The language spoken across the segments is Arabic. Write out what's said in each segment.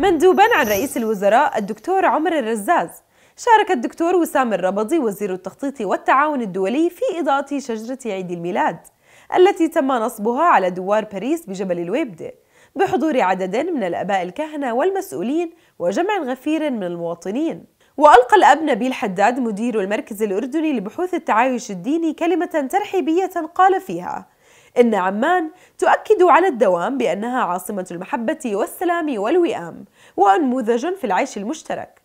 مندوبا عن رئيس الوزراء الدكتور عمر الرزاز شارك الدكتور وسام الربضي وزير التخطيط والتعاون الدولي في إضاءة شجرة عيد الميلاد التي تم نصبها على دوار باريس بجبل الويبدة بحضور عدد من الآباء الكهنة والمسؤولين وجمع غفير من المواطنين وألقى الأب نبيل حداد مدير المركز الأردني لبحوث التعايش الديني كلمة ترحيبية قال فيها إن عمان تؤكد على الدوام بأنها عاصمة المحبة والسلام والوئام وأنموذج في العيش المشترك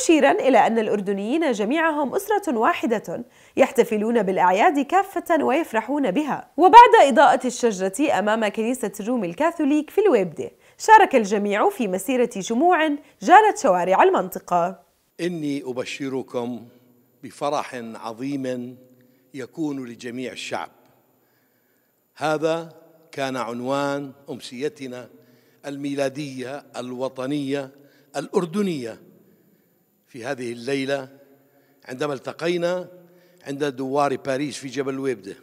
مشيرا إلى أن الأردنيين جميعهم أسرة واحدة يحتفلون بالأعياد كافة ويفرحون بها وبعد إضاءة الشجرة أمام كنيسة الروم الكاثوليك في الويبدة شارك الجميع في مسيرة جموع جالت شوارع المنطقة إني أبشركم بفرح عظيم يكون لجميع الشعب هذا كان عنوان امسيتنا الميلاديه الوطنيه الاردنيه في هذه الليله عندما التقينا عند دوار باريس في جبل ويبده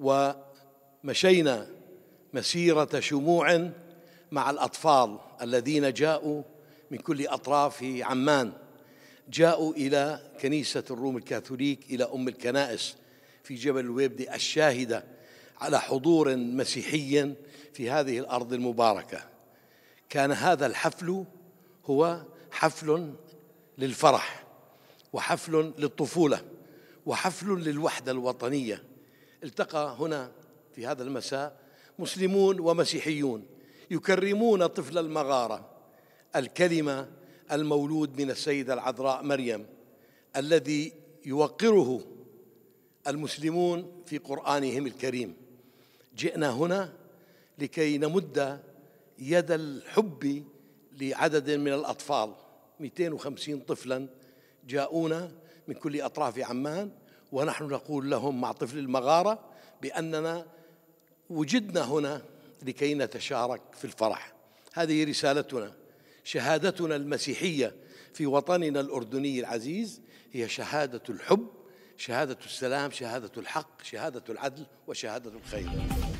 ومشينا مسيره شموع مع الاطفال الذين جاءوا من كل اطراف عمان جاءوا الى كنيسه الروم الكاثوليك الى ام الكنائس في جبل ويبدي الشاهده على حضور مسيحي في هذه الارض المباركه كان هذا الحفل هو حفل للفرح وحفل للطفوله وحفل للوحده الوطنيه التقى هنا في هذا المساء مسلمون ومسيحيون يكرمون طفل المغاره الكلمه المولود من السيده العذراء مريم الذي يوقره المسلمون في قرانهم الكريم جئنا هنا لكي نمد يد الحب لعدد من الأطفال 250 طفلا جاءونا من كل أطراف عمان ونحن نقول لهم مع طفل المغارة بأننا وجدنا هنا لكي نتشارك في الفرح هذه رسالتنا شهادتنا المسيحية في وطننا الأردني العزيز هي شهادة الحب شهادة السلام شهادة الحق شهادة العدل وشهادة الخير